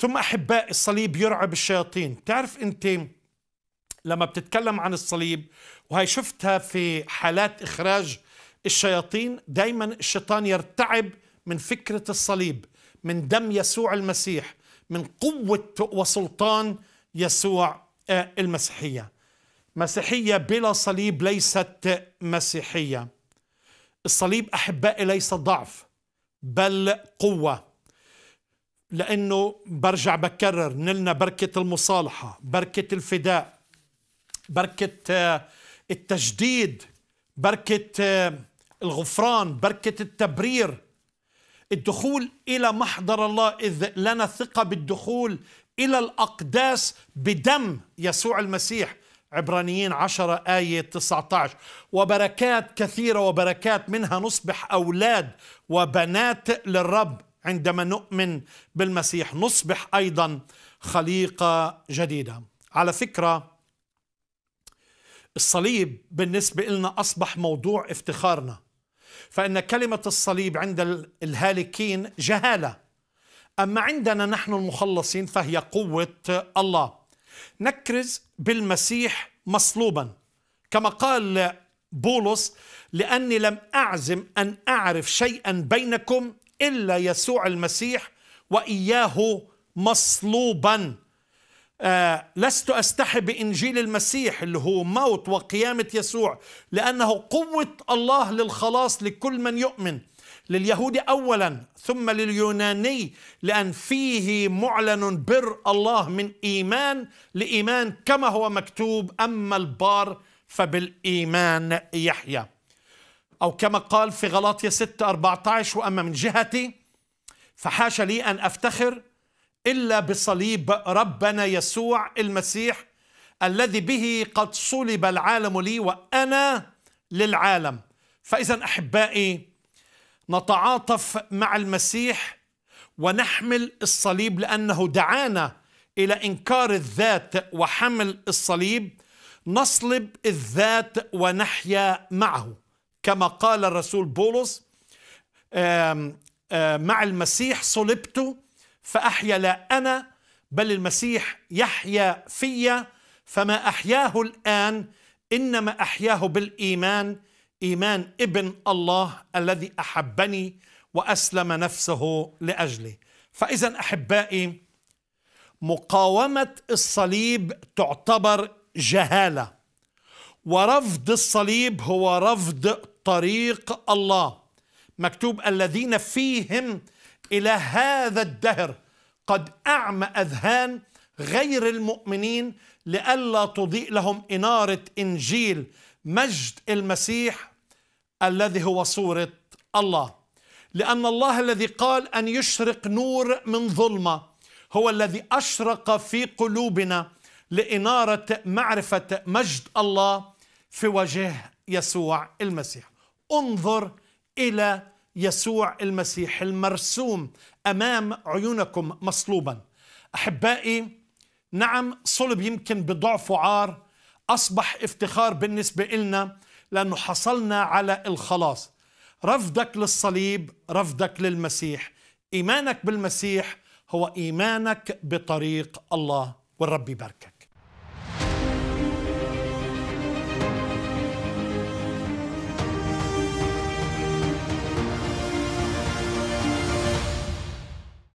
ثم أحباء الصليب يرعب الشياطين تعرف أنت لما بتتكلم عن الصليب وهي شفتها في حالات إخراج الشياطين دايما الشيطان يرتعب من فكرة الصليب من دم يسوع المسيح من قوة وسلطان يسوع آه، المسيحية مسيحية بلا صليب ليست مسيحية الصليب أحبائي ليس ضعف بل قوة لأنه برجع بكرر نلنا بركة المصالحة بركة الفداء بركة آه، التجديد بركة آه، الغفران بركة التبرير الدخول إلى محضر الله إذ لنا ثقة بالدخول إلى الأقداس بدم يسوع المسيح عبرانيين 10 آية 19 وبركات كثيرة وبركات منها نصبح أولاد وبنات للرب عندما نؤمن بالمسيح نصبح ايضا خليقه جديده على فكره الصليب بالنسبه لنا اصبح موضوع افتخارنا فان كلمه الصليب عند الهالكين جهاله اما عندنا نحن المخلصين فهي قوه الله نكرز بالمسيح مصلوبا كما قال بولس لاني لم اعزم ان اعرف شيئا بينكم إلا يسوع المسيح وإياه مصلوبا آه لست أستحي بإنجيل المسيح اللي هو موت وقيامة يسوع لأنه قوة الله للخلاص لكل من يؤمن لليهود اولا ثم لليوناني لان فيه معلن بر الله من ايمان لايمان كما هو مكتوب اما البار فبالايمان يحيى أو كما قال في غلاطية 6 14 وأما من جهتي فحاش لي أن أفتخر إلا بصليب ربنا يسوع المسيح الذي به قد صلب العالم لي وأنا للعالم فإذا أحبائي نتعاطف مع المسيح ونحمل الصليب لأنه دعانا إلى إنكار الذات وحمل الصليب نصلب الذات ونحيا معه كما قال الرسول بولس مع المسيح صلبت فأحيا لا أنا بل المسيح يحيا في فما أحياه الآن إنما أحياه بالإيمان إيمان ابن الله الذي أحبني وأسلم نفسه لأجلي فإذا أحبائي مقاومة الصليب تعتبر جهالة ورفض الصليب هو رفض طريق الله مكتوب الذين فيهم إلى هذا الدهر قد أعمى أذهان غير المؤمنين لئلا تضيء لهم إنارة إنجيل مجد المسيح الذي هو صورة الله لأن الله الذي قال أن يشرق نور من ظلمة هو الذي أشرق في قلوبنا لإنارة معرفة مجد الله في وجه يسوع المسيح انظر الى يسوع المسيح المرسوم امام عيونكم مصلوبا احبائي نعم صلب يمكن بضعف عار اصبح افتخار بالنسبه لنا لانه حصلنا على الخلاص رفضك للصليب رفضك للمسيح ايمانك بالمسيح هو ايمانك بطريق الله والرب يباركك